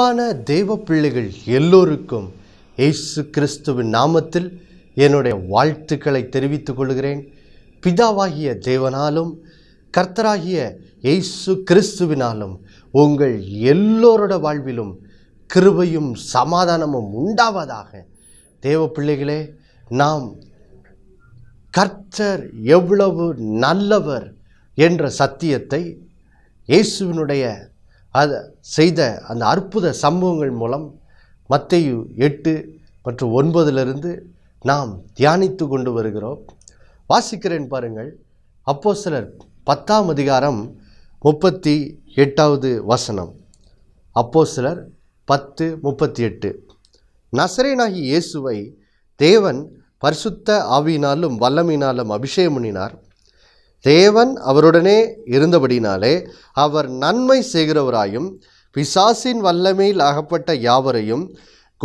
அன்பான தெய்வ பிள்ளைகள் எல்லோருக்கும் இயேசு கிறிஸ்துவின் நாமத்தில் என்னுடைய வாழ்த்துக்களை தெரிவித்துக் கொள்கிறேன் பிதாவாகிய தேவனாலும் கர்த்தராகிய இயேசு கிறிஸ்துவினாலும் உங்கள் எல்லோரோட வாழ்விலும் கிருபையும் சமாதானமும் உண்டாவதாக தேவ பிள்ளைகளே நாம் கர்த்தர் எவ்வளவு நல்லவர் என்ற சத்தியத்தை இயேசுவினுடைய அதை செய்த அந்த அற்புத சம்பவங்கள் மூலம் மத்தையு எட்டு மற்றும் ஒன்பதிலிருந்து நாம் தியானித்து கொண்டு வருகிறோம் வாசிக்கிறேன் பாருங்கள் அப்போ சிலர் பத்தாம் அதிகாரம் முப்பத்தி எட்டாவது வசனம் அப்போ சிலர் பத்து முப்பத்தி எட்டு நசரேனாகி இயேசுவை தேவன் பரிசுத்த ஆவியினாலும் வல்லமினாலும் அபிஷேகம் பண்ணினார் தேவன் அவருடனே இருந்தபடினாலே அவர் நன்மை செய்கிறவராயும் பிசாசின் வல்லமையில் அகப்பட்ட யாவரையும்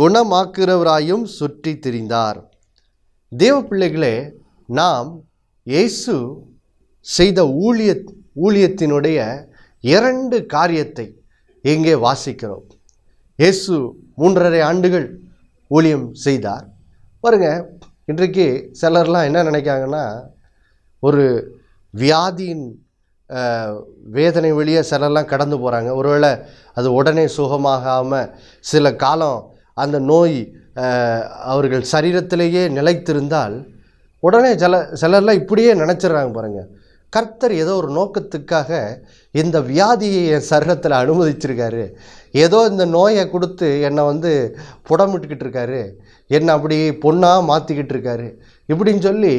குணமாக்குறவராயும் சுற்றி திரிந்தார் தேவ பிள்ளைகளே நாம் இயேசு செய்த ஊழிய ஊழியத்தினுடைய இரண்டு காரியத்தை எங்கே வாசிக்கிறோம் இயேசு மூன்றரை ஆண்டுகள் ஊழியம் செய்தார் பாருங்கள் இன்றைக்கு சிலர்லாம் என்ன நினைக்காங்கன்னா ஒரு வியாதியின் வேதனை வெளியே சிலர்லாம் கடந்து போகிறாங்க ஒருவேளை அது உடனே சுகமாகாமல் சில காலம் அந்த நோய் அவர்கள் சரீரத்திலேயே நிலைத்திருந்தால் உடனே சில சிலர்லாம் இப்படியே நினச்சிடுறாங்க பாருங்கள் கர்த்தர் ஏதோ ஒரு நோக்கத்துக்காக இந்த வியாதியை என் சரீரத்தில் அனுமதிச்சிருக்காரு ஏதோ இந்த நோயை கொடுத்து என்னை வந்து புடமிட்டுக்கிட்டு இருக்காரு என்னை அப்படி பொண்ணாக மாற்றிக்கிட்டு இருக்காரு இப்படின்னு சொல்லி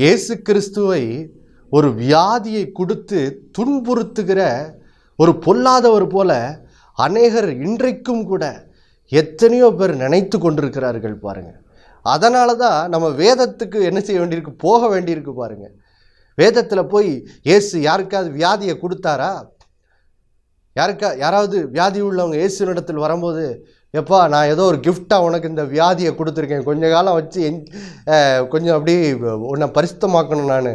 இயேசு கிறிஸ்துவை ஒரு வியாதியை கொடுத்து துன்புறுத்துகிற ஒரு பொல்லாதவர் போல அநேகர் இன்றைக்கும் கூட எத்தனையோ பேர் நினைத்து கொண்டிருக்கிறார்கள் பாருங்கள் அதனால தான் நம்ம வேதத்துக்கு என்ன செய்ய வேண்டியிருக்கு போக வேண்டியிருக்கு பாருங்கள் வேதத்தில் போய் இயேசு யாருக்காவது வியாதியை கொடுத்தாரா யாருக்கா யாராவது வியாதி உள்ளவங்க நடத்தில் வரும்போது எப்பா நான் ஏதோ ஒரு கிஃப்டாக உனக்கு இந்த வியாதியை கொடுத்துருக்கேன் கொஞ்ச காலம் வச்சு என் கொஞ்சம் அப்படியே உன்னை பரிசுத்தமாக்கணும் நான்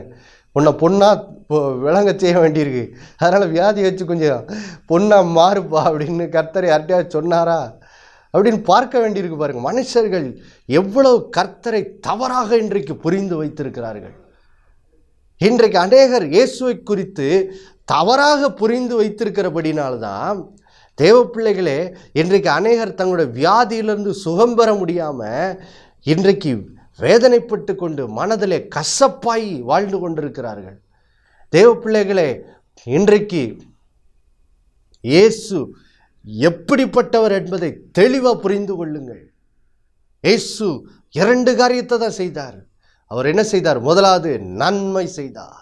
உன்னை பொண்ணாக விளங்க செய்ய வேண்டியிருக்கு அதனால் வியாதி வச்சு கொஞ்சம் பொண்ணாக மாறுப்பா அப்படின்னு கர்த்தரை யார்கிட்டயா சொன்னாரா அப்படின்னு பார்க்க வேண்டியிருக்கு பாருங்கள் மனுஷர்கள் எவ்வளவு கர்த்தரை தவறாக இன்றைக்கு புரிந்து வைத்திருக்கிறார்கள் இன்றைக்கு அநேகர் இயேசுவை குறித்து தவறாக புரிந்து வைத்திருக்கிறபடினால்தான் தேவ பிள்ளைகளே இன்றைக்கு அநேகர் தங்களுடைய வியாதியிலிருந்து சுகம் பெற முடியாமல் இன்றைக்கு வேதனைப்பட்டு கொண்டு மனதிலே கசப்பாய் வாழ்ந்து கொண்டிருக்கிறார்கள் தேவ பிள்ளைகளே இன்றைக்கு இயேசு எப்படிப்பட்டவர் என்பதை தெளிவாக புரிந்து கொள்ளுங்கள் இயேசு இரண்டு காரியத்தை தான் செய்தார் அவர் என்ன செய்தார் முதலாவது நன்மை செய்தார்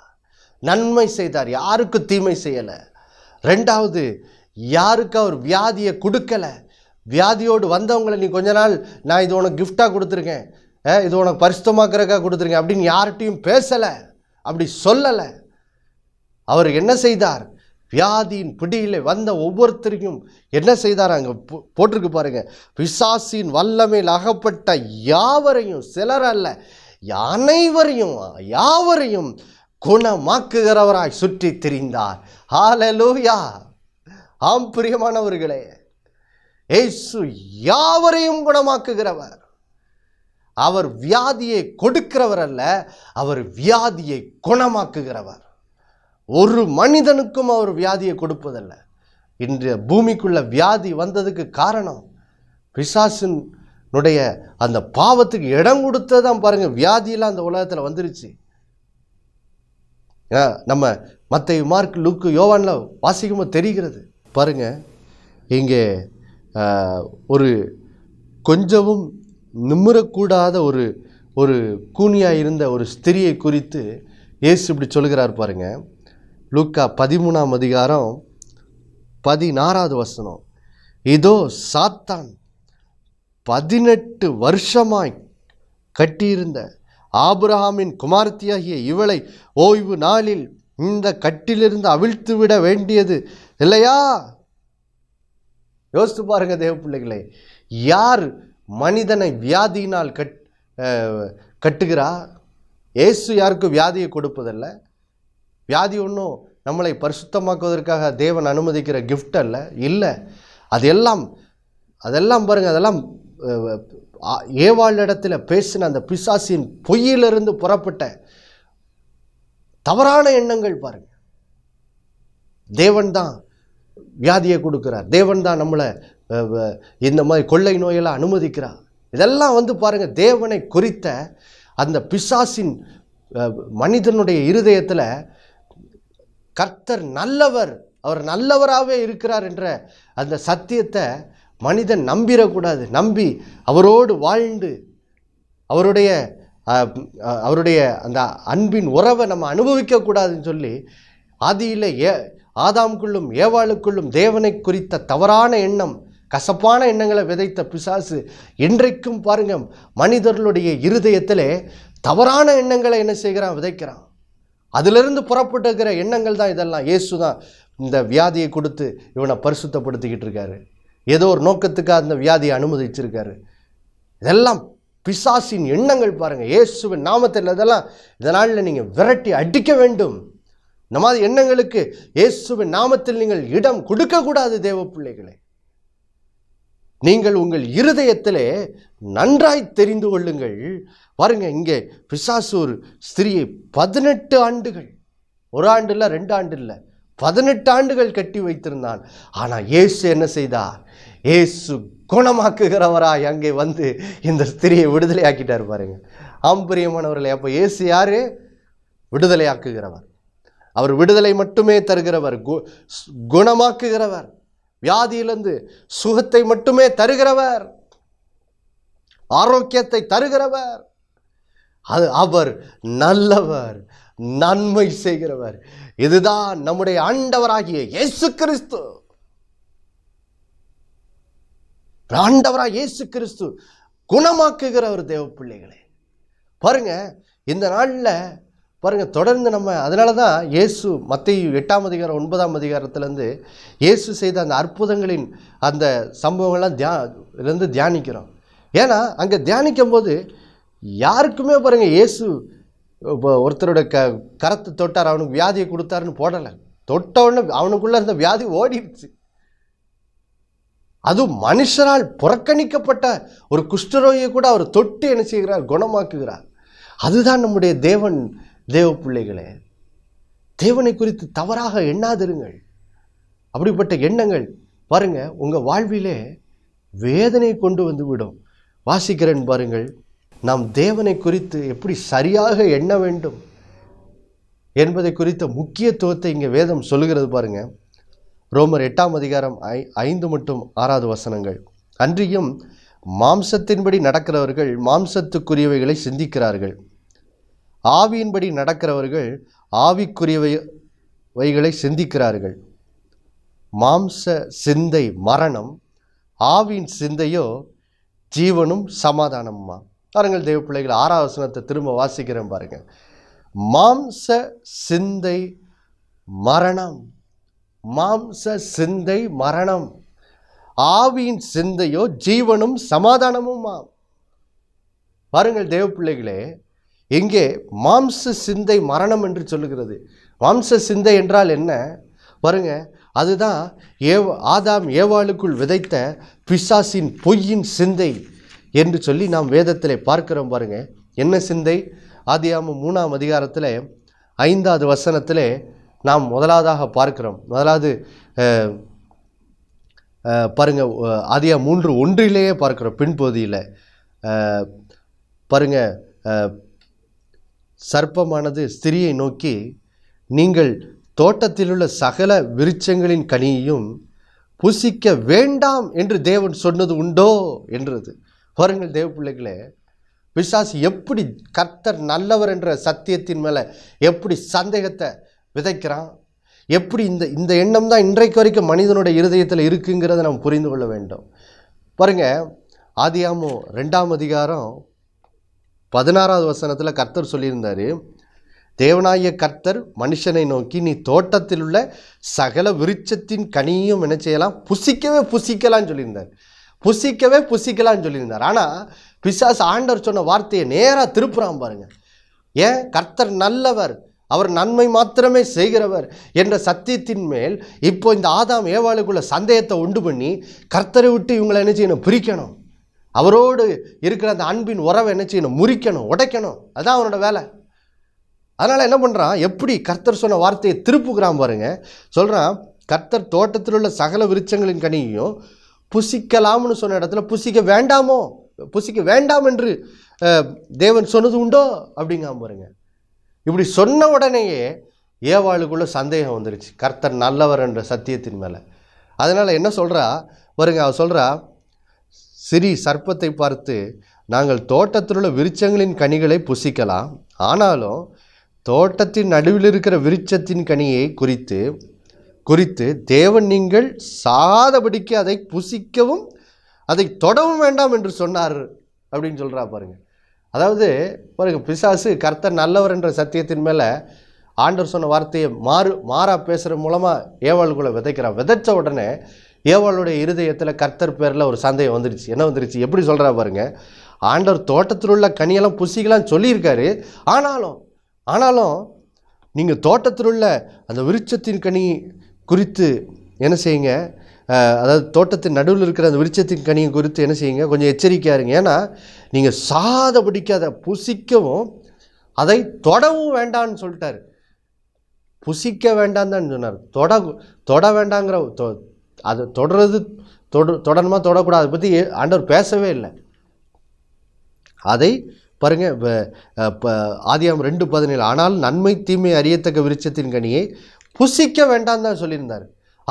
நன்மை செய்தார் யாருக்கும் தீமை செய்யலை ரெண்டாவது யாருக்கு அவர் வியாதியை கொடுக்கலை வியாதியோடு வந்தவங்களை நீ கொஞ்ச நாள் நான் இது உனக்கு கிஃப்டாக கொடுத்துருக்கேன் இது உனக்கு பரிசுத்தமாக்கிறக்கா கொடுத்துருங்க அப்படின்னு யார்கிட்டையும் பேசலை அப்படி சொல்லலை அவர் என்ன செய்தார் வியாதியின் பிடியில் வந்த ஒவ்வொருத்தரையும் என்ன செய்தார் அங்கே போட்டிருக்கு பாருங்க விசாசின் வல்லமையில் அகப்பட்ட யாவரையும் சிலர் அல்ல அனைவரையும் யாவரையும் குணமாக்குகிறவராய் சுற்றி திரிந்தார் ஹாலலூயா ஆம் பிரியமானவர்களே ஏசு யாவரையும் குணமாக்குகிறவர் அவர் வியாதியை கொடுக்கிறவர் அல்ல அவர் வியாதியை குணமாக்குகிறவர் ஒரு மனிதனுக்கும் அவர் வியாதியை கொடுப்பதல்ல இன்றைய பூமிக்குள்ள வியாதி வந்ததுக்கு காரணம் பிசாசினுடைய அந்த பாவத்துக்கு இடம் கொடுத்ததான் பாருங்கள் வியாதியெல்லாம் அந்த உலகத்தில் வந்துருச்சு நம்ம மற்ற மார்க் லுக்கு யோவானில் வாசிக்கும்போது தெரிகிறது பாருங்கள் இங்கே ஒரு கொஞ்சமும் நிமிரக்கூடாத ஒரு ஒரு கூனியாக இருந்த ஒரு ஸ்திரியை குறித்து ஏசு இப்படி சொல்கிறார் பாருங்க லூக்கா பதிமூணாம் அதிகாரம் பதினாறாவது வசனம் இதோ சாத்தான் பதினெட்டு வருஷமாய் கட்டியிருந்த ஆபிரஹாமின் குமார்த்தியாகிய இவளை ஓய்வு நாளில் இந்த கட்டிலிருந்து அவிழ்த்து விட வேண்டியது இல்லையா யோசித்து பாருங்க தேவ பிள்ளைகளை யார் மனிதனை வியாதியினால் கட் கட்டுகிறா இயேசு யாருக்கும் வியாதியை கொடுப்பதில்லை வியாதி ஒன்றும் நம்மளை பரிசுத்தமாக்குவதற்காக தேவன் அனுமதிக்கிற கிஃப்ட் அல்ல இல்லை அதெல்லாம் அதெல்லாம் பாருங்கள் அதெல்லாம் ஏவாள் இடத்துல பேசின அந்த பிசாசின் பொய்யிலிருந்து புறப்பட்ட தவறான எண்ணங்கள் பாருங்கள் தேவன் தான் வியாதியை கொடுக்குறார் தேவன் தான் நம்மளை இந்த மாதிரி கொள்ளை நோயெல்லாம் அனுமதிக்கிறா இதெல்லாம் வந்து பாருங்கள் தேவனை குறித்த அந்த பிசாசின் மனிதனுடைய இருதயத்தில் கர்த்தர் நல்லவர் அவர் நல்லவராகவே இருக்கிறார் என்ற அந்த சத்தியத்தை மனிதன் நம்பிடக்கூடாது நம்பி அவரோடு வாழ்ந்து அவருடைய அவருடைய அந்த அன்பின் உறவை நம்ம அனுபவிக்கக்கூடாதுன்னு சொல்லி ஆதியில் ஏ ஆதாம்குள்ளும் ஏவாளுக்குள்ளும் தேவனை குறித்த தவறான எண்ணம் கசப்பான எண்ணங்களை விதைத்த பிசாசு இன்றைக்கும் பாருங்க மனிதர்களுடைய இருதயத்தில் தவறான எண்ணங்களை என்ன செய்கிறான் விதைக்கிறான் அதிலிருந்து புறப்பட்டுக்கிற எண்ணங்கள் தான் இதெல்லாம் இயேசு தான் இந்த வியாதியை கொடுத்து இவனை பரிசுத்தப்படுத்திக்கிட்டு இருக்காரு ஏதோ ஒரு நோக்கத்துக்காக அந்த வியாதியை அனுமதிச்சிருக்காரு இதெல்லாம் பிசாசின் எண்ணங்கள் பாருங்கள் இயேசுவின் நாமத்தில் இதெல்லாம் இதனால் நீங்கள் விரட்டி அடிக்க வேண்டும் இந்த மாதிரி எண்ணங்களுக்கு இயேசுவின் நாமத்தில் நீங்கள் இடம் கொடுக்கக்கூடாது தேவ பிள்ளைகளை நீங்கள் உங்கள் இருதயத்திலே நன்றாய் தெரிந்து கொள்ளுங்கள் பாருங்க இங்கே பிசாசூர் ஸ்திரியை பதினெட்டு ஆண்டுகள் ஒரு ஆண்டு இல்லை ரெண்டு ஆண்டு இல்லை பதினெட்டு ஆண்டுகள் கட்டி வைத்திருந்தான் ஆனால் இயேசு என்ன செய்தார் இயேசு குணமாக்குகிறவராய் அங்கே வந்து இந்த ஸ்திரியை விடுதலை ஆக்கிட்டார் பாருங்க ஆம் அப்போ இயேசு யார் விடுதலை ஆக்குகிறவர் அவர் விடுதலை மட்டுமே தருகிறவர் குணமாக்குகிறவர் வியாதியிலிருந்து சுகத்தை மட்டுமே தருகிறவர் ஆரோக்கியத்தை தருகிறவர் அது அவர் நல்லவர் நன்மை செய்கிறவர் இதுதான் நம்முடைய ஆண்டவராகிய இயேசு கிறிஸ்து ஆண்டவராக இயேசு கிறிஸ்து குணமாக்குகிறவர் தேவ பிள்ளைகளே பாருங்க இந்த நாளில் பாருங்கள் தொடர்ந்து நம்ம அதனால தான் இயேசு மத்திய எட்டாம் அதிகாரம் ஒன்பதாம் அதிகாரத்துலேருந்து இயேசு செய்த அந்த அற்புதங்களின் அந்த சம்பவங்கள்லாம் தியா தியானிக்கிறோம் ஏன்னா அங்கே தியானிக்கும் போது யாருக்குமே பாருங்கள் இயேசு ஒருத்தரோட க கரத்தை தொட்டார் அவனுக்கு வியாதியை கொடுத்தாருன்னு போடலை தொட்டவுடனே அவனுக்குள்ளே இருந்த வியாதி ஓடிடுச்சு அது மனுஷரால் புறக்கணிக்கப்பட்ட ஒரு குஷ்டரோகியை கூட அவர் தொட்டு என்ன செய்கிறார் குணமாக்குகிறார் அதுதான் நம்முடைய தேவன் தேவ பிள்ளைகளே தேவனை குறித்து தவறாக எண்ணாதிருங்கள் அப்படிப்பட்ட எண்ணங்கள் பாருங்க உங்கள் வாழ்விலே வேதனை கொண்டு வந்து விடும் வாசிக்கிறேன் பாருங்கள் நாம் தேவனை குறித்து எப்படி சரியாக எண்ண வேண்டும் என்பதை குறித்த முக்கியத்துவத்தை இங்கே வேதம் சொல்லுகிறது பாருங்கள் ரோமர் எட்டாம் அதிகாரம் ஐ ஐந்து மட்டும் ஆறாவது வசனங்கள் அன்றியும் மாம்சத்தின்படி நடக்கிறவர்கள் மாம்சத்துக்குரியவைகளை சிந்திக்கிறார்கள் ஆவியின்படி நடக்கிறவர்கள் ஆவிக்குரியவைகளை வைகளை சிந்திக்கிறார்கள் மாம்ச சிந்தை மரணம் ஆவியின் சிந்தையோ ஜீவனும் சமாதானமுமா பாருங்கள் தெய்வ பிள்ளைகள் ஆறாவசனத்தை திரும்ப வாசிக்கிறேன் பாருங்கள் மாம்ச சிந்தை மரணம் மாம்ச சிந்தை மரணம் ஆவியின் சிந்தையோ ஜீவனும் சமாதானமுமா பாருங்கள் தேவ பிள்ளைகளே எங்கே மாம்ச சிந்தை மரணம் என்று சொல்லுகிறது மாம்ச சிந்தை என்றால் என்ன பாருங்க அதுதான் ஏவ் ஆதாம் ஏவாளுக்குள் விதைத்த பிசாசின் பொய்யின் சிந்தை என்று சொல்லி நாம் வேதத்தில் பார்க்கிறோம் பாருங்க என்ன சிந்தை ஆதியாம மூணாம் அதிகாரத்தில் ஐந்தாவது வசனத்தில் நாம் முதலாவதாக பார்க்கிறோம் முதலாவது பாருங்க ஆதியா மூன்று ஒன்றிலேயே பார்க்குறோம் பின்பகுதியில் பாருங்கள் சர்ப்பமானது ஸ்திரியை நோக்கி நீங்கள் தோட்டத்திலுள்ள சகல விருட்சங்களின் கனியையும் புசிக்க வேண்டாம் என்று தேவன் சொன்னது உண்டோ என்றது பாருங்கள் தேவ பிள்ளைகளே விசாசி எப்படி கர்த்தர் நல்லவர் என்ற சத்தியத்தின் மேலே எப்படி சந்தேகத்தை விதைக்கிறான் எப்படி இந்த இந்த எண்ணம் தான் இன்றைக்கு வரைக்கும் மனிதனுடைய இருதயத்தில் இருக்குங்கிறத நாம் புரிந்து கொள்ள வேண்டும் பாருங்கள் ஆதியாமோ ரெண்டாம் அதிகாரம் பதினாறாவது வசனத்தில் கர்த்தர் சொல்லியிருந்தார் தேவனாய கர்த்தர் மனுஷனை நோக்கி நீ தோட்டத்தில் உள்ள சகல விருட்சத்தின் கனியும் என்ன செய்யலாம் புசிக்கவே புசிக்கலாம்னு சொல்லியிருந்தார் புசிக்கவே புசிக்கலாம்னு சொல்லியிருந்தார் ஆனால் பிசாஸ் ஆண்டர் சொன்ன வார்த்தையை நேராக திருப்புறான் பாருங்கள் ஏன் கர்த்தர் நல்லவர் அவர் நன்மை மாத்திரமே செய்கிறவர் என்ற சத்தியத்தின் மேல் இப்போ இந்த ஆதாம் ஏவாளுக்குள்ள சந்தேகத்தை உண்டு பண்ணி கர்த்தரை விட்டு இவங்களை என்ன செய்யணும் பிரிக்கணும் அவரோடு இருக்கிற அந்த அன்பின் உறவை என்ன செய்யணும் முறிக்கணும் உடைக்கணும் அதுதான் அவனோட வேலை அதனால் என்ன பண்ணுறான் எப்படி கர்த்தர் சொன்ன வார்த்தையை திருப்புகிறான் பாருங்க சொல்கிறான் கர்த்தர் தோட்டத்தில் உள்ள சகல விருச்சங்களின் கனியையும் புசிக்கலாம்னு சொன்ன இடத்துல புசிக்க வேண்டாமோ புசிக்க வேண்டாம் என்று தேவன் சொன்னது உண்டோ அப்படிங்காம பாருங்க இப்படி சொன்ன உடனேயே ஏவாளுக்குள்ள சந்தேகம் வந்துருச்சு கர்த்தர் நல்லவர் என்ற சத்தியத்தின் மேலே அதனால் என்ன சொல்கிறா வருங்க அவர் சொல்கிறா சிறி சர்ப்பத்தை பார்த்து நாங்கள் தோட்டத்தில் உள்ள விருச்சங்களின் கனிகளை புசிக்கலாம் ஆனாலும் தோட்டத்தின் நடுவில் இருக்கிற விருச்சத்தின் கனியை குறித்து குறித்து தேவன் நீங்கள் சாதபடிக்கு அதை புசிக்கவும் அதை தொடவும் வேண்டாம் என்று சொன்னார் அப்படின்னு சொல்கிறா பாருங்கள் அதாவது பாருங்கள் பிசாசு கர்த்தர் நல்லவர் என்ற சத்தியத்தின் மேலே ஆண்டர் சொன்ன வார்த்தையை மாறு மாறாக பேசுகிற மூலமாக ஏவாளுக்குள்ளே விதைக்கிறான் விதைச்ச உடனே ஏவாளுடைய இருதயத்தில் கர்த்தர் பேரில் ஒரு சந்தேகம் வந்துருச்சு என்ன வந்துருச்சு எப்படி சொல்கிறா பாருங்க ஆண்டவர் தோட்டத்தில் உள்ள கனியெல்லாம் புசிக்கலாம் சொல்லியிருக்காரு ஆனாலும் ஆனாலும் நீங்கள் தோட்டத்தில் உள்ள அந்த விருட்சத்தின் கனி குறித்து என்ன செய்யுங்க அதாவது தோட்டத்தின் நடுவில் இருக்கிற அந்த விருட்சத்தின் கனியை குறித்து என்ன செய்யுங்க கொஞ்சம் எச்சரிக்கையாக இருங்க ஏன்னா நீங்கள் சாத பிடிக்காத புசிக்கவும் அதை தொடவும் வேண்டான்னு சொல்லிட்டாரு புசிக்க வேண்டாம் தான் சொன்னார் தொட தொட வேண்டாங்கிற அது தொடர்றது தொட தொடரமாக தொடக்கூடாது அதை பற்றி ஆண்டவர் பேசவே இல்லை அதை பாருங்கள் ஆதியாம் ரெண்டு பதினேழு ஆனால் நன்மை தீமை அறியத்தக்க விருச்சத்தின் கனியை புசிக்க வேண்டாம் தான் சொல்லியிருந்தார்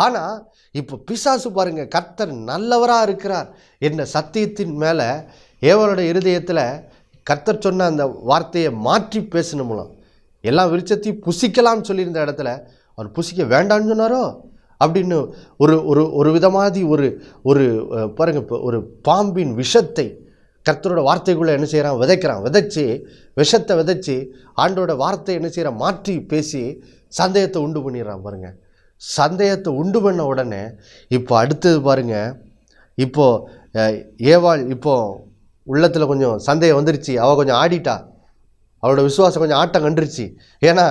ஆனால் இப்போ பிசாசு பாருங்கள் கர்த்தர் நல்லவராக இருக்கிறார் என்ன சத்தியத்தின் மேலே ஏவலோட இருதயத்தில் கர்த்தர் சொன்ன அந்த வார்த்தையை மாற்றி பேசின மூலம் எல்லா விருச்சத்தையும் புசிக்கலாம்னு சொல்லியிருந்த இடத்துல அவர் புசிக்க வேண்டாம்னு சொன்னாரோ அப்படின்னு ஒரு ஒரு ஒரு விதமாதி ஒரு ஒரு பாருங்கள் இப்போ ஒரு பாம்பின் விஷத்தை கர்த்தரோட வார்த்தைக்குள்ளே என்ன செய்கிறான் விதைக்கிறான் விதைச்சி விஷத்தை விதைச்சி ஆண்டோட வார்த்தை என்ன செய்கிறான் மாற்றி பேசி சந்தேகத்தை உண்டு பண்ணிடுறான் பாருங்கள் சந்தேகத்தை உண்டு பண்ண உடனே இப்போ அடுத்தது பாருங்கள் இப்போது ஏவாள் இப்போது உள்ளத்தில் கொஞ்சம் சந்தேகம் வந்துருச்சு அவள் கொஞ்சம் ஆடிட்டா அவளோட விசுவாசம் கொஞ்சம் ஆட்டம் கண்டுருச்சு ஏன்னா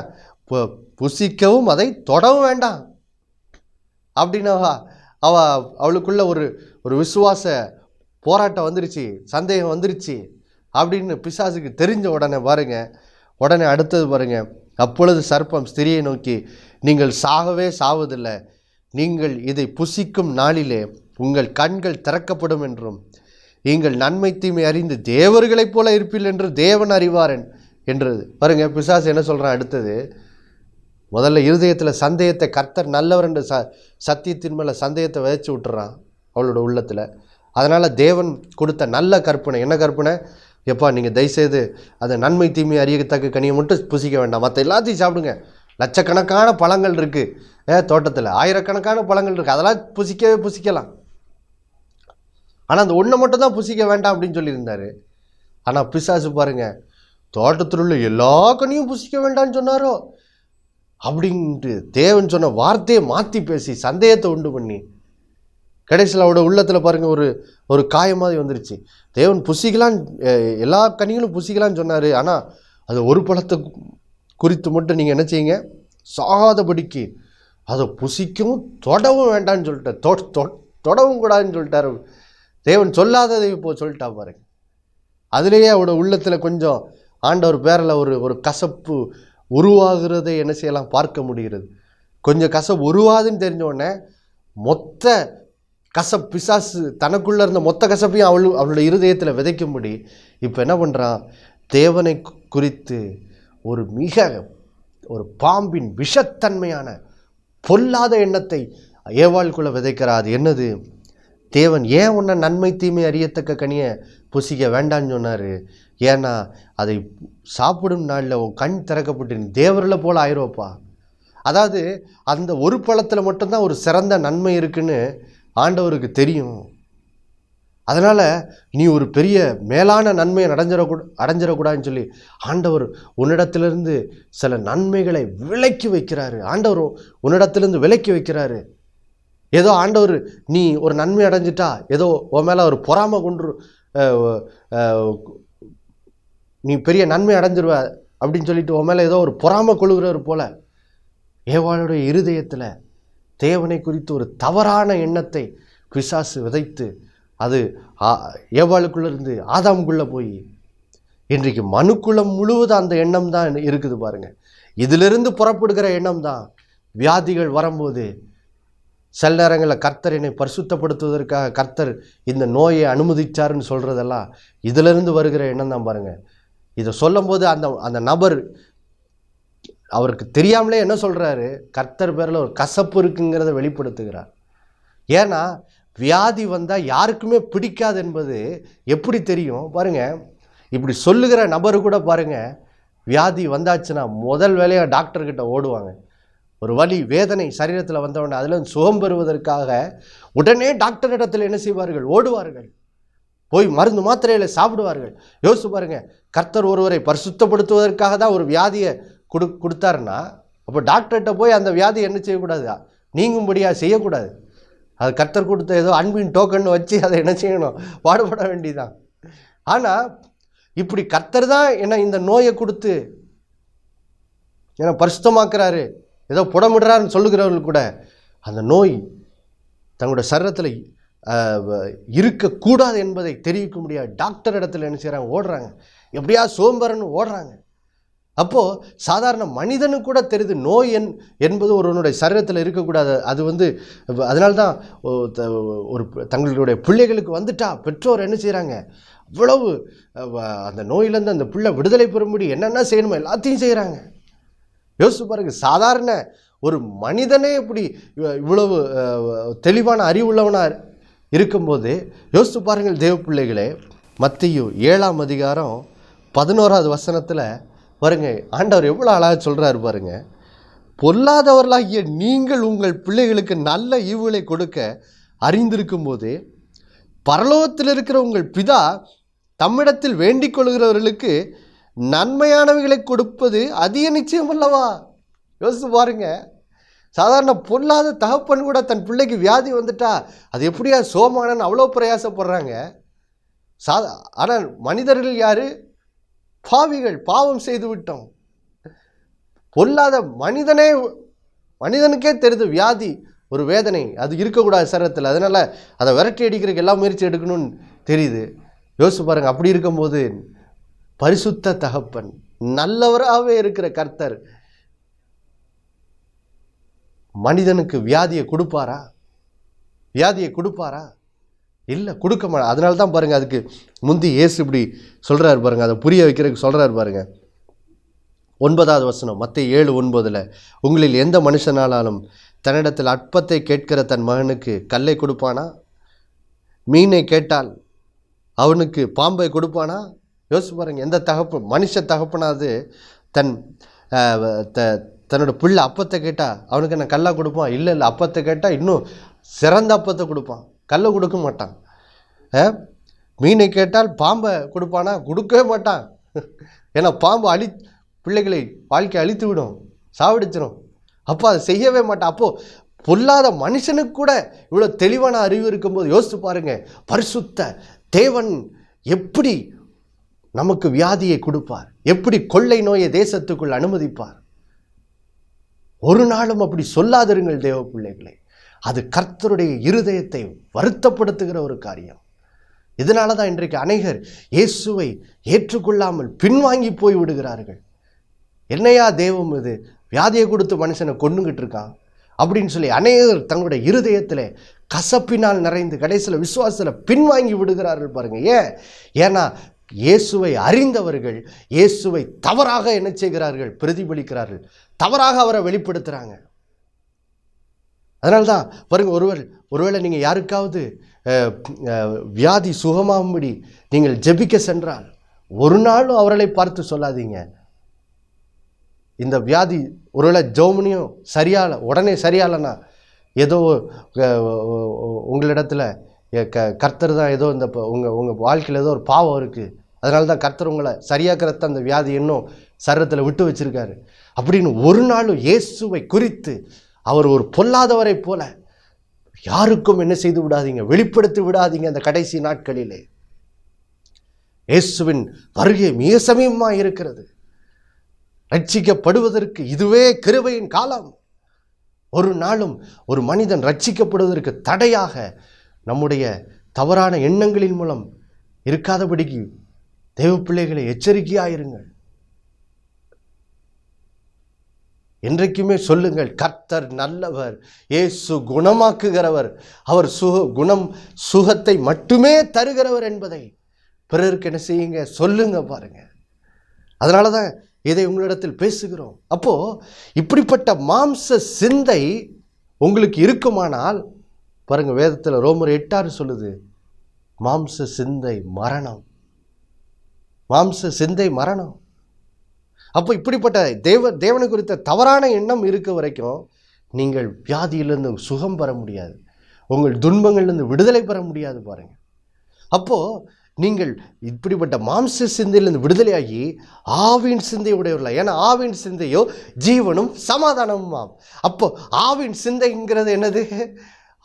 புசிக்கவும் அதை தொடவும் வேண்டாம் அப்படின்னா அவ அவளுக்குள்ள ஒரு ஒரு விசுவாச போராட்டம் வந்துருச்சு சந்தேகம் வந்துருச்சு அப்படின்னு பிசாசுக்கு தெரிஞ்ச உடனே பாருங்கள் உடனே அடுத்தது பாருங்கள் அப்பொழுது சர்ப்பம் ஸ்திரியை நோக்கி நீங்கள் சாகவே சாவதில்லை நீங்கள் இதை புசிக்கும் நாளிலே உங்கள் கண்கள் திறக்கப்படும் என்றும் நீங்கள் நன்மை தீமை அறிந்து தேவர்களைப் போல இருப்பில் என்று தேவன் அறிவாரன் என்றது பாருங்கள் பிசாசு என்ன சொல்கிறான் அடுத்தது முதல்ல இருதயத்தில் சந்தேகத்தை கர்த்தர் நல்லவர் என்று ச சத்தியத்தின் மேலே சந்தேகத்தை விதைச்சி விட்டுறான் அவளோட உள்ளத்தில் அதனால் தேவன் கொடுத்த நல்ல கற்பனை என்ன கற்பனை எப்பா நீங்கள் தயவுசெய்து அதை நன்மை தீமை அறியத்தக்க கனியை மட்டும் புசிக்க வேண்டாம் மற்ற எல்லாத்தையும் சாப்பிடுங்க லட்சக்கணக்கான பழங்கள் இருக்குது ஏ தோட்டத்தில் ஆயிரக்கணக்கான பழங்கள் இருக்குது அதெல்லாம் புசிக்கவே புசிக்கலாம் ஆனால் அந்த ஒன்றை மட்டும் தான் புசிக்க வேண்டாம் அப்படின்னு சொல்லியிருந்தார் ஆனால் பிசாசு பாருங்கள் தோட்டத்தில் உள்ள எல்லா கனியும் புசிக்க வேண்டாம்னு சொன்னாரோ அப்படின்ட்டு தேவன் சொன்ன வார்த்தையை மாற்றி பேசி சந்தேகத்தை உண்டு பண்ணி கடைசியில் அவரோட உள்ளத்தில் பாருங்கள் ஒரு ஒரு காயம் மாதிரி வந்துருச்சு தேவன் புசிக்கலாம் எல்லா கனிகளும் புசிக்கலான்னு சொன்னார் ஆனால் அது ஒரு பழத்தை குறித்து மட்டும் நீங்கள் என்ன செய்யுங்க சாகாதபடிக்கு அதை புசிக்கவும் தொடவும் வேண்டான்னு சொல்லிட்டேன் தொடவும் கூடாதுன்னு சொல்லிட்டாரு தேவன் சொல்லாததை இப்போ சொல்லிட்டா பாருங்க அதுலேயே அவரோட உள்ளத்தில் கொஞ்சம் ஆண்டவர் பேரில் ஒரு ஒரு கசப்பு உருவாகிறதை என்ன செய்யலாம் பார்க்க முடிகிறது கொஞ்சம் கசப்பு உருவாதுன்னு தெரிஞ்சோடனே மொத்த கசப் பிசாசு தனக்குள்ளே இருந்த மொத்த கசப்பையும் அவள் அவளோட இருதயத்தில் விதைக்கும்படி இப்போ என்ன பண்ணுறான் தேவனை குறித்து ஒரு மிக ஒரு பாம்பின் விஷத்தன்மையான பொல்லாத எண்ணத்தை ஏவாளுக்குள்ளே விதைக்கிறாது என்னது தேவன் ஏன் உன்னை நன்மை தீமை அறியத்தக்க கனியை புசிக்க வேண்டான்னு சொன்னார் ஏன்னா அதை சாப்பிடும் நாளில் உன் கண் திறக்கப்பட்டு தேவரில் போல் ஆயிரோப்பா அதாவது அந்த ஒரு பழத்தில் மட்டும்தான் ஒரு சிறந்த நன்மை இருக்குன்னு ஆண்டவருக்கு தெரியும் அதனால் நீ ஒரு பெரிய மேலான நன்மையை அடைஞ்சிடக்கூட அடைஞ்சிடக்கூடாதுன்னு சொல்லி ஆண்டவர் உன்னிடத்துலேருந்து சில நன்மைகளை விலக்கி வைக்கிறாரு ஆண்டவர் உன்னிடத்துலேருந்து விலக்கி வைக்கிறாரு ஏதோ ஆண்டவர் நீ ஒரு நன்மை அடைஞ்சிட்டா ஏதோ உன் மேலே ஒரு பொறாமை கொண்டு நீ பெரிய நன்மை அடைஞ்சிருவ அப்படின்னு சொல்லிட்டு உன் மேலே ஏதோ ஒரு பொறாம கொழுகிறவர் போல ஏவாளுடைய இருதயத்தில் தேவனை குறித்து ஒரு தவறான எண்ணத்தை பிசாசு விதைத்து அது ஏவாளுக்குள்ளேருந்து ஆதாமுக்குள்ளே போய் இன்றைக்கு மனுக்குளம் முழுவதும் அந்த எண்ணம் தான் இருக்குது பாருங்கள் இதிலிருந்து புறப்படுகிற எண்ணம் தான் வியாதிகள் வரும்போது சில நேரங்களில் கர்த்தர் என்னை பரிசுத்தப்படுத்துவதற்காக கர்த்தர் இந்த நோயை அனுமதிச்சாருன்னு சொல்கிறதெல்லாம் இதிலிருந்து வருகிற எண்ணம் தான் பாருங்கள் இதை சொல்லும்போது அந்த அந்த நபர் அவருக்கு தெரியாமலே என்ன சொல்கிறாரு கர்த்தர் பேரில் ஒரு கசப்பு இருக்குங்கிறத வெளிப்படுத்துகிறார் ஏன்னா வியாதி வந்தால் யாருக்குமே பிடிக்காது என்பது எப்படி தெரியும் பாருங்கள் இப்படி சொல்லுகிற நபரு கூட பாருங்கள் வியாதி வந்தாச்சுன்னா முதல் வேலையாக டாக்டர்கிட்ட ஓடுவாங்க ஒரு வலி வேதனை சரீரத்தில் வந்தவொடனே அதில் சுகம் பெறுவதற்காக உடனே டாக்டர் இடத்தில் என்ன செய்வார்கள் ஓடுவார்கள் போய் மருந்து மாத்திரையில் சாப்பிடுவார்கள் யோசிச்சு பாருங்கள் கர்த்தர் ஒருவரை பரிசுத்தப்படுத்துவதற்காக தான் ஒரு வியாதியை கொடு கொடுத்தாருன்னா அப்போ டாக்டர்கிட்ட போய் அந்த வியாதியை என்ன செய்யக்கூடாதா நீங்கும்படியாக செய்யக்கூடாது அது கர்த்தர் கொடுத்த ஏதோ அன்பின் டோக்கன் வச்சு அதை என்ன செய்யணும் பாடுபட வேண்டிதான் ஆனால் இப்படி கர்த்தர் தான் என்ன இந்த நோயை கொடுத்து ஏன்னா பரிசுத்தமாக்குறாரு ஏதோ புடமிடுறாருன்னு சொல்லுகிறவர்கள் கூட அந்த நோய் தங்களோட சரீரத்தில் இருக்கக்கூடாது என்பதை தெரிவிக்க முடியாது டாக்டர் இடத்துல என்ன செய்கிறாங்க ஓடுறாங்க எப்படியா சோம்பரன்னு ஓடுறாங்க அப்போது சாதாரண மனிதனு கூட தெரியுது நோய் என் என்பது ஒருவனுடைய சரீரத்தில் இருக்கக்கூடாது அது வந்து அதனால்தான் ஒரு தங்களுடைய பிள்ளைகளுக்கு வந்துட்டா பெற்றோர் என்ன செய்கிறாங்க அவ்வளவு அந்த நோயிலேருந்து அந்த பிள்ளை விடுதலை பெறும்படி என்னென்ன செய்யணுமோ எல்லாத்தையும் செய்கிறாங்க யோசிச்சு பாருங்க சாதாரண ஒரு மனிதனே இப்படி இவ்வளவு தெளிவான அறிவுள்ளவனாக இருக்கும்போது யோசித்து பாருங்கள் தேவ பிள்ளைகளே மத்தியும் ஏழாம் அதிகாரம் பதினோராவது வசனத்தில் வருங்க ஆண்டவர் எவ்வளோ அழகாக சொல்கிறாரு பாருங்க பொல்லாதவர்களாகிய நீங்கள் உங்கள் பிள்ளைகளுக்கு நல்ல ஈவுகளை கொடுக்க அறிந்திருக்கும் போது பரலோகத்தில் இருக்கிற உங்கள் பிதா தம்மிடத்தில் வேண்டிக் கொள்கிறவர்களுக்கு நன்மையானவைகளை கொடுப்பது அதிக நிச்சயம் அல்லவா யோசித்து பாருங்கள் சாதாரண பொல்லாத தகப்பன் கூட தன் பிள்ளைக்கு வியாதி வந்துட்டா அது எப்படியா சோமானன்னு அவ்வளோ பிரயாசப்படுறாங்க சாதா ஆனால் மனிதர்கள் யார் பாவிகள் பாவம் செய்து விட்டோம் பொல்லாத மனிதனே மனிதனுக்கே தெரிது வியாதி ஒரு வேதனை அது இருக்கக்கூடாது சரத்தில் அதனால் அதை விரட்டி அடிக்கிறதுக்கு எல்லா முயற்சி எடுக்கணும்னு தெரியுது யோசிச்சு பாருங்கள் அப்படி இருக்கும்போது பரிசுத்த தகப்பன் நல்லவராகவே இருக்கிற கர்த்தர் மனிதனுக்கு வியாதியை கொடுப்பாரா வியாதியை கொடுப்பாரா இல்லை கொடுக்க மாட்டா அதனால தான் பாருங்கள் அதுக்கு முந்தி ஏசு இப்படி சொல்கிறாரு பாருங்கள் அதை புரிய வைக்கிறதுக்கு சொல்கிறாரு பாருங்கள் ஒன்பதாவது வசனம் மற்ற ஏழு ஒன்பதில் உங்களில் எந்த மனுஷனாலும் தன்னிடத்தில் அற்பத்தை கேட்கிற தன் மகனுக்கு கல்லை கொடுப்பானா மீனை கேட்டால் அவனுக்கு பாம்பை கொடுப்பானா யோசிப்பாருங்க எந்த தகப்பு மனுஷ தகப்பனாவது தன் த தன்னோட பிள்ளை அப்பத்தை கேட்டால் அவனுக்கு நான் கல்லாக கொடுப்பான் இல்லை இல்லை அப்பத்தை கேட்டால் இன்னும் சிறந்த அப்பத்தை கொடுப்பான் கல்லை கொடுக்க மாட்டான் மீனை கேட்டால் பாம்பை கொடுப்பானா கொடுக்கவே மாட்டான் ஏன்னா பாம்பு அழி பிள்ளைகளை வாழ்க்கை அழித்து விடும் சாவடிச்சிடும் அப்போ அதை செய்யவே மாட்டான் அப்போது பொல்லாத மனுஷனுக்கு கூட இவ்வளோ தெளிவான அறிவு இருக்கும்போது யோசித்து பாருங்கள் பரிசுத்த தேவன் எப்படி நமக்கு வியாதியை கொடுப்பார் எப்படி கொள்ளை நோயை தேசத்துக்குள் அனுமதிப்பார் ஒரு நாளும் அப்படி சொல்லாதிருங்கள் தேவ பிள்ளைகளை அது கர்த்தருடைய இருதயத்தை வருத்தப்படுத்துகிற ஒரு காரியம் இதனால தான் இன்றைக்கு அநேகர் இயேசுவை ஏற்றுக்கொள்ளாமல் பின்வாங்கி போய் விடுகிறார்கள் என்னையா தேவம் இது வியாதியை கொடுத்து மனுஷனை கொண்டுகிட்டு இருக்கான் அப்படின்னு சொல்லி அநேகர் தங்களுடைய இருதயத்தில் கசப்பினால் நிறைந்து கடைசியில் விசுவாசத்தில் பின்வாங்கி விடுகிறார்கள் பாருங்கள் ஏன் ஏன்னா இயேசுவை அறிந்தவர்கள் இயேசுவை தவறாக என்ன செய்கிறார்கள் பிரதிபலிக்கிறார்கள் தவறாக அவரை வெளிப்படுத்துகிறாங்க அதனால்தான் பாருங்க ஒருவர் ஒருவேளை நீங்கள் யாருக்காவது வியாதி சுகமாகும்படி நீங்கள் ஜெபிக்க சென்றால் ஒரு நாளும் அவர்களை பார்த்து சொல்லாதீங்க இந்த வியாதி ஒருவேளை ஜோமனியும் சரியால உடனே சரியாலனா ஏதோ உங்களிடத்தில் க கர்த்தர் தான் ஏதோ இந்த உங்கள் உங்கள் வாழ்க்கையில் ஏதோ ஒரு பாவம் இருக்குது அதனால தான் கர்த்தர் உங்களை சரியாக்கிறத அந்த வியாதி இன்னும் சரத்தில் விட்டு வச்சுருக்காரு அப்படின்னு ஒரு நாளும் இயேசுவை குறித்து அவர் ஒரு பொல்லாதவரை போல யாருக்கும் என்ன செய்து விடாதீங்க வெளிப்படுத்தி விடாதீங்க அந்த கடைசி நாட்களிலே இயேசுவின் வருகை மிக சமயமாக இருக்கிறது ரட்சிக்கப்படுவதற்கு இதுவே கிருவையின் காலம் ஒரு நாளும் ஒரு மனிதன் ரட்சிக்கப்படுவதற்கு தடையாக நம்முடைய தவறான எண்ணங்களின் மூலம் இருக்காதபடிக்கு தெய்வ பிள்ளைகளை எச்சரிக்கையாயிருங்கள் என்றைக்குமே சொல்லுங்கள் கர்த்தர் நல்லவர் ஏசு குணமாக்குகிறவர் அவர் சுக குணம் சுகத்தை மட்டுமே தருகிறவர் என்பதை பிறருக்கு என்ன செய்யுங்க சொல்லுங்க பாருங்க அதனால தான் இதை உங்களிடத்தில் பேசுகிறோம் அப்போது இப்படிப்பட்ட மாம்ச சிந்தை உங்களுக்கு இருக்குமானால் பாருங்கள் வேதத்தில் ரோமர் எட்டாறு சொல்லுது மாம்ச சிந்தை மரணம் மாம்ச சிந்தை மரணம் அப்போ இப்படிப்பட்ட தேவ தேவனை குறித்த தவறான எண்ணம் இருக்க வரைக்கும் நீங்கள் வியாதியிலிருந்து சுகம் பெற முடியாது உங்கள் துன்பங்கள்லேருந்து விடுதலை பெற முடியாது பாருங்கள் அப்போது நீங்கள் இப்படிப்பட்ட மாம்ச சிந்தையிலிருந்து விடுதலையாகி ஆவின் சிந்தை உடையவர்கள் ஏன்னா ஆவின் சிந்தையோ ஜீவனும் சமாதானமும் ஆம் அப்போ ஆவின் சிந்தைங்கிறது என்னது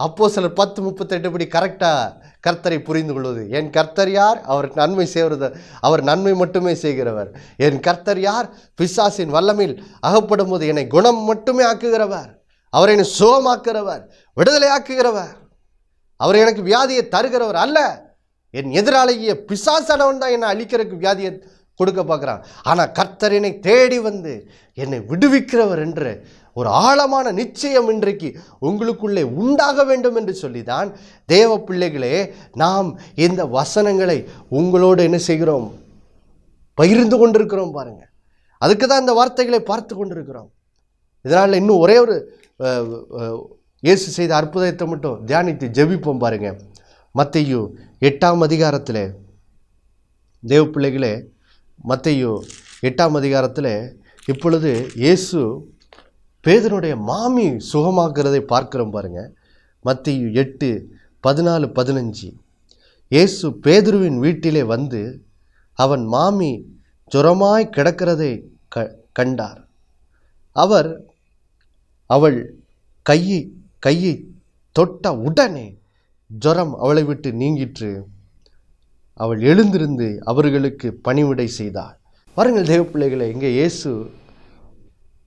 அப்போது சிலர் பத்து முப்பத்தெட்டு படி கரெக்டாக கர்த்தரை புரிந்து கொள்வது என் கர்த்தர் யார் அவர் நன்மை செய்வது அவர் நன்மை மட்டுமே செய்கிறவர் என் கர்த்தர் யார் பிசாசின் வல்லமையில் அகப்படும் போது என்னை குணம் மட்டுமே ஆக்குகிறவர் அவர் என்னை சுகமாக்குகிறவர் விடுதலை ஆக்குகிறவர் அவர் எனக்கு வியாதியை தருகிறவர் அல்ல என் எதிராளிய பிசாசனவன் தான் என்னை அழிக்கிறதுக்கு வியாதியை கொடுக்க பார்க்குறான் ஆனால் கர்த்தரினை தேடி வந்து என்னை விடுவிக்கிறவர் என்று ஒரு ஆழமான நிச்சயம் இன்றைக்கு உங்களுக்குள்ளே உண்டாக வேண்டும் என்று சொல்லிதான் தேவ பிள்ளைகளே நாம் இந்த வசனங்களை உங்களோடு என்ன செய்கிறோம் பகிர்ந்து கொண்டிருக்கிறோம் பாருங்கள் அதுக்கு தான் இந்த வார்த்தைகளை பார்த்து கொண்டிருக்கிறோம் இதனால் இன்னும் ஒரே ஒரு இயேசு செய்த அற்புதத்தை மட்டும் தியானித்து ஜெபிப்போம் பாருங்கள் மத்தையோ எட்டாம் அதிகாரத்தில் தேவ பிள்ளைகளே மத்தையோ எட்டாம் அதிகாரத்தில் இப்பொழுது இயேசு பேதனுடைய மாமி சுகமாக்குறதை பார்க்குறோம் பாருங்கள் மத்திய எட்டு பதினாலு பதினஞ்சு இயேசு பேதுருவின் வீட்டிலே வந்து அவன் மாமி ஜுரமாய் கிடக்கிறதை க கண்டார் அவர் அவள் கையை கையை தொட்ட உடனே ஜுரம் அவளை விட்டு நீங்கிற்று அவள் எழுந்திருந்து அவர்களுக்கு பணிவிடை செய்தாள் பாருங்கள் தேவ பிள்ளைகளை இங்கே இயேசு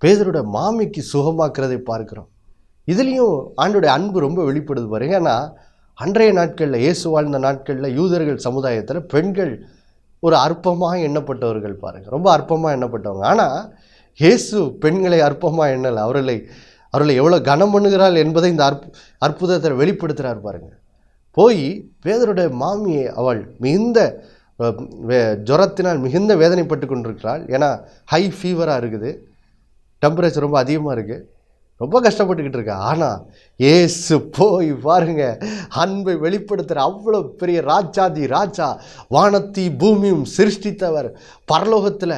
பேதரோட மாமிக்கு சுகமாக்குறதை பார்க்குறோம் இதுலேயும் ஆண்டோடைய அன்பு ரொம்ப வெளிப்படுது பாருங்க ஏன்னா அன்றைய நாட்களில் இயேசு வாழ்ந்த நாட்களில் யூதர்கள் சமுதாயத்தில் பெண்கள் ஒரு அற்பமாக எண்ணப்பட்டவர்கள் பாருங்கள் ரொம்ப அற்பமாக எண்ணப்பட்டவங்க ஆனால் இயேசு பெண்களை அற்பமாக எண்ணலை அவர்களை அவர்களை எவ்வளோ கனம் பண்ணுகிறாள் என்பதை இந்த அற்பு அற்புதத்தை வெளிப்படுத்துகிறார் பாருங்கள் போய் பேதருடைய மாமியை அவள் மிகுந்த வே ஜுரத்தினால் மிகுந்த வேதனைப்பட்டு கொண்டிருக்கிறாள் ஏன்னா ஹை ஃபீவராக இருக்குது டெம்பரேச்சர் ரொம்ப அதிகமாக இருக்குது ரொம்ப கஷ்டப்பட்டுக்கிட்டு இருக்கா ஆனால் ஏசு போய் பாருங்க அன்பை வெளிப்படுத்துகிற அவ்வளோ பெரிய ராஜாதி ராஜா வானத்தி பூமியும் சிருஷ்டித்தவர் பரலோகத்தில்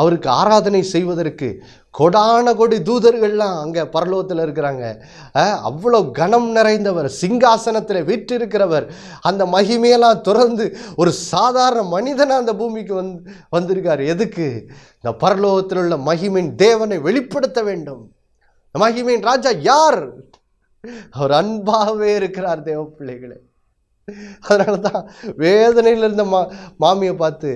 அவருக்கு ஆராதனை செய்வதற்கு கொடான கொடி தூதர்கள்லாம் அங்கே பரலோகத்தில் இருக்கிறாங்க அவ்வளோ கனம் நிறைந்தவர் சிங்காசனத்தில் இருக்கிறவர் அந்த மகிமையெல்லாம் துறந்து ஒரு சாதாரண மனிதனாக அந்த பூமிக்கு வந் வந்திருக்கார் எதுக்கு இந்த பரலோகத்தில் உள்ள மகிமின் தேவனை வெளிப்படுத்த வேண்டும் மகிமையின் ராஜா யார் அவர் அன்பாகவே இருக்கிறார் தேவ பிள்ளைகளை அதனால தான் வேதனையில் இருந்த மா மாமியை பார்த்து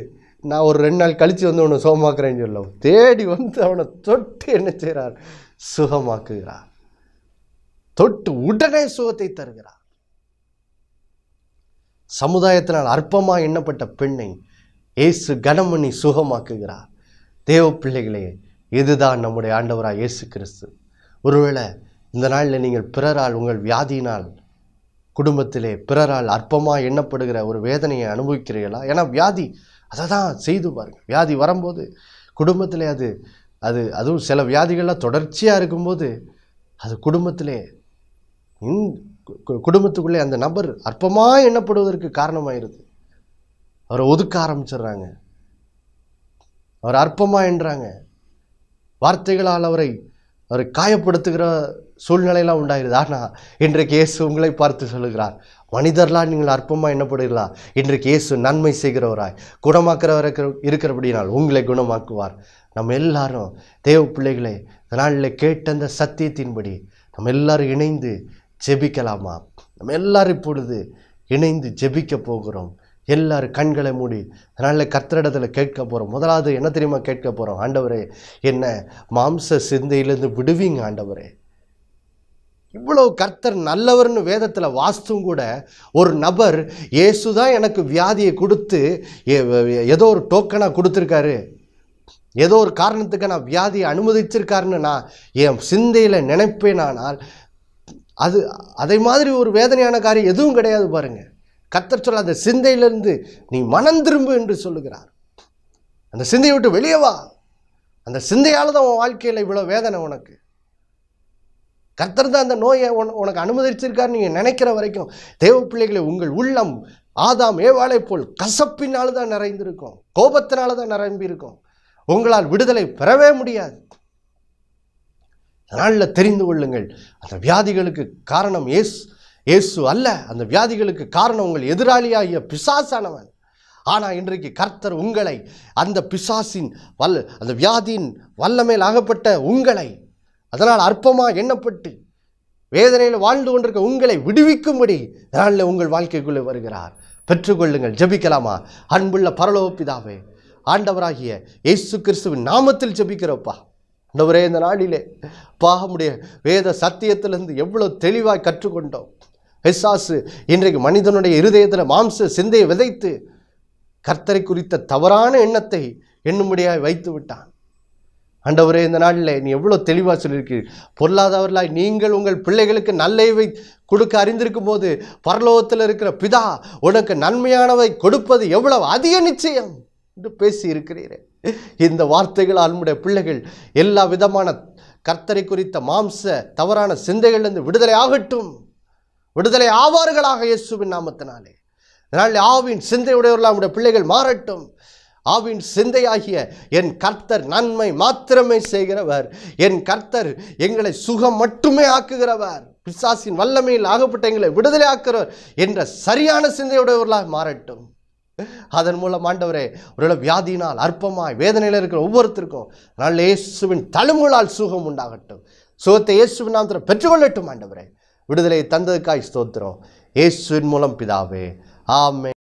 நான் ஒரு ரெண்டு நாள் கழித்து வந்து உன்னை சுகமாக்குறேன்னு சொல்லவும் தேடி வந்து அவனை தொட்டு என்ன செய்கிறார் சுகமாக்குகிறார் தொட்டு உடனே சுகத்தை தருகிறார் சமுதாயத்தினால் அற்பமாக எண்ணப்பட்ட பெண்ணை இயேசு கனமணி சுகமாக்குகிறார் தேவ பிள்ளைகளே இதுதான் நம்முடைய ஆண்டவராக இயேசு கிறிஸ்து ஒருவேளை இந்த நாளில் நீங்கள் பிறரால் உங்கள் வியாதியினால் குடும்பத்திலே பிறரால் அற்பமாக எண்ணப்படுகிற ஒரு வேதனையை அனுபவிக்கிறீர்களா ஏன்னா வியாதி அதை தான் செய்து பாருங்கள் வியாதி வரும்போது குடும்பத்தில் அது அது அதுவும் சில வியாதிகள்லாம் தொடர்ச்சியாக இருக்கும்போது அது குடும்பத்திலே குடும்பத்துக்குள்ளே அந்த நபர் அற்பமாக எண்ணப்படுவதற்கு காரணமாயிருது அவரை ஒதுக்க ஆரம்பிச்சிடுறாங்க அவர் அற்பமாக என்றாங்க வார்த்தைகளால் அவரை அவரை காயப்படுத்துகிற சூழ்நிலையெல்லாம் உண்டாயிருது ஆனால் இன்றைக்கு இயேசு உங்களை பார்த்து சொல்லுகிறார் மனிதர்களால் நீங்கள் அற்பமாக என்னப்படுகிறா இன்றைக்கு இயேசு நன்மை செய்கிறவராய் குணமாக்குறவரை இருக்கிறபடினால் உங்களை குணமாக்குவார் நம்ம எல்லாரும் தேவ பிள்ளைகளை இதனால் கேட்ட அந்த சத்தியத்தின்படி நம்ம எல்லாரும் இணைந்து ஜெபிக்கலாமா நம்ம எல்லாரும் இப்பொழுது இணைந்து ஜெபிக்க போகிறோம் எல்லாரும் கண்களை மூடி அதனால் கத்திரிடத்தில் கேட்க போகிறோம் முதலாவது என்ன தெரியுமா கேட்க போகிறோம் ஆண்டவரே என்ன மாம்ச சிந்தையிலேருந்து விடுவீங்க ஆண்டவரே இவ்வளவு கர்த்தர் நல்லவர்னு வேதத்தில் வாஸ்தும் கூட ஒரு நபர் இயேசு தான் எனக்கு வியாதியை கொடுத்து ஏதோ ஒரு டோக்கனாக கொடுத்துருக்காரு ஏதோ ஒரு காரணத்துக்கு நான் வியாதியை அனுமதிச்சிருக்காருன்னு நான் என் சிந்தையில் நினைப்பேனானால் அது அதே மாதிரி ஒரு வேதனையான காரியம் எதுவும் கிடையாது பாருங்கள் கத்தர் சொல்ல அந்த சிந்தையிலேருந்து நீ மனம் திரும்பு என்று சொல்லுகிறார் அந்த சிந்தையை விட்டு வெளியே வா அந்த சிந்தையால் தான் உன் வாழ்க்கையில் இவ்வளோ வேதனை உனக்கு கத்தர் தான் அந்த நோயை உன் உனக்கு அனுமதிச்சிருக்காரு நீங்கள் நினைக்கிற வரைக்கும் தேவ பிள்ளைகளை உங்கள் உள்ளம் ஆதாம் ஏவாளை போல் கசப்பினால் தான் நிறைந்திருக்கும் கோபத்தினால தான் நிரம்பியிருக்கும் உங்களால் விடுதலை பெறவே முடியாது அதனால் தெரிந்து கொள்ளுங்கள் அந்த வியாதிகளுக்கு காரணம் ஏசு அல்ல அந்த வியாதிகளுக்கு காரணம் உங்கள் எதிராளியாகிய பிசாசானவன் ஆனால் இன்றைக்கு கர்த்தர் உங்களை அந்த பிசாசின் வல் அந்த வியாதியின் வல்லமேல் ஆகப்பட்ட உங்களை அதனால் அற்பமாக எண்ணப்பட்டு வேதனையில் வாழ்ந்து கொண்டிருக்க உங்களை விடுவிக்கும்படி நாளில் உங்கள் வாழ்க்கைக்குள்ளே வருகிறார் பெற்றுக்கொள்ளுங்கள் ஜபிக்கலாமா அன்புள்ள பரலோப்பிதாவே ஆண்டவராகிய இயேசு கிறிஸ்துவின் நாமத்தில் ஜபிக்கிறோப்பா ஆண்டவரே இந்த நாளிலே பாகமுடைய வேத சத்தியத்திலிருந்து எவ்வளோ தெளிவாக கற்றுக்கொண்டோம் எஸ்ஸாசு இன்றைக்கு மனிதனுடைய இருதயத்தில் மாம்ச சிந்தையை விதைத்து கர்த்தரை குறித்த தவறான எண்ணத்தை என்னும்படியாக வைத்து விட்டான் அண்டவரே இந்த நாளில் நீ எவ்வளோ தெளிவாக சொல்லியிருக்கீர் பொருளாதாரலாய் நீங்கள் உங்கள் பிள்ளைகளுக்கு நல்லவை கொடுக்க அறிந்திருக்கும் போது பரலோகத்தில் இருக்கிற பிதா உனக்கு நன்மையானவை கொடுப்பது எவ்வளவு அதிக நிச்சயம் என்று பேசி இருக்கிறீரே இந்த வார்த்தைகளால் நம்முடைய பிள்ளைகள் எல்லா விதமான கர்த்தரை குறித்த மாம்ச தவறான சிந்தைகளிலிருந்து விடுதலை ஆகட்டும் விடுதலை ஆவார்களாக இயேசுவின் நாமத்தினாலே அதனால் ஆவின் சிந்தையுடையவர்களாக நம்முடைய பிள்ளைகள் மாறட்டும் ஆவின் சிந்தையாகிய என் கர்த்தர் நன்மை மாத்திரமே செய்கிறவர் என் கர்த்தர் எங்களை சுகம் மட்டுமே ஆக்குகிறவர் பிசாசின் வல்லமையில் ஆகப்பட்ட எங்களை விடுதலை ஆக்குறவர் என்ற சரியான சிந்தையுடையவர்களாக மாறட்டும் அதன் மூலம் ஆண்டவரே ஒருவேளை வியாதியினால் அற்பமாய் வேதனையில் இருக்கிற ஒவ்வொருத்தருக்கும் நல்ல இயேசுவின் தழுமுகளால் சுகம் உண்டாகட்டும் சுகத்தை இயேசுவின் நாமத்தில் பெற்றுக்கொள்ளட்டும் ஆண்டவரே விடுதலை தந்ததுக்காய் ஸ்தோத்திரம் இயேசுவின் மூலம் பிதாவே ஆமே